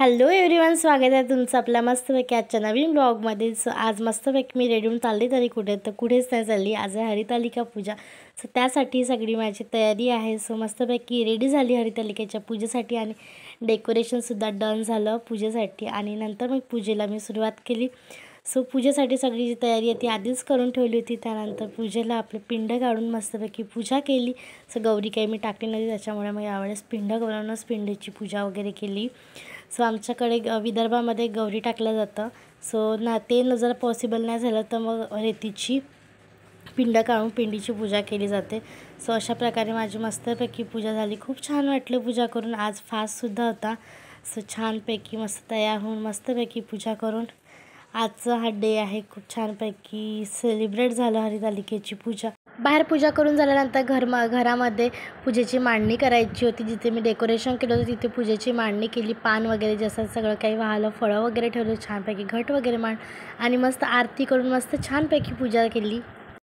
hello everyone स्वागत आहे तुमचं आपल्या मस्तपैकी आजच्या नवीन ब्लॉगमध्ये सो आज मस्तपैकी मी होऊन चालली तरी कुठे तर कुठेच नाही चालली आज आहे हरितालिका पूजा सो त्यासाठी सगळी माझी तयारी आहे सो मस्तपैकी रेडी झाली हरितालिकेच्या पूजेसाठी आणि डेकोरेशनसुद्धा डन झालं पूजेसाठी आणि नंतर मग पूजेला मी सुरुवात केली सो पूजेसाठी सगळी जी तयारी आहे ती आधीच करून ठेवली होती त्यानंतर पूजेला आपलं पिंड काढून मस्तपैकी पूजा केली सो गौरी काही मी टाकली नव्हती त्याच्यामुळे मग यावेळेस पिंड करूनच पिंडेची पूजा वगैरे केली सो आमच्याकडे विदर्भामध्ये गौरी टाकलं जातं सो ना ते जर पॉसिबल नाही झालं तर मग रेतीची पिंड काढून पिंडीची पूजा केली जाते सो अशा प्रकारे माझी मस्तपैकी पूजा झाली खूप छान वाटलं पूजा करून आज फास्टसुद्धा होता सो छानपैकी मस्त तयार होऊन मस्तपैकी पूजा करून आजचं हा डे आहे खूप छानपैकी सेलिब्रेट झालं हरितालिकेची पूजा बाहेर पूजा करून झाल्यानंतर घर घरामध्ये पूजेची मांडणी करायची होती जिथे मी डेकोरेशन केलं होतं तिथे पूजेची मांडणी केली पान वगैरे जसं सगळं काही वाहलं फळं वगैरे ठेवलं छानपैकी घट वगैरे मांड आणि मस्त आरती करून मस्त छानपैकी पूजा केली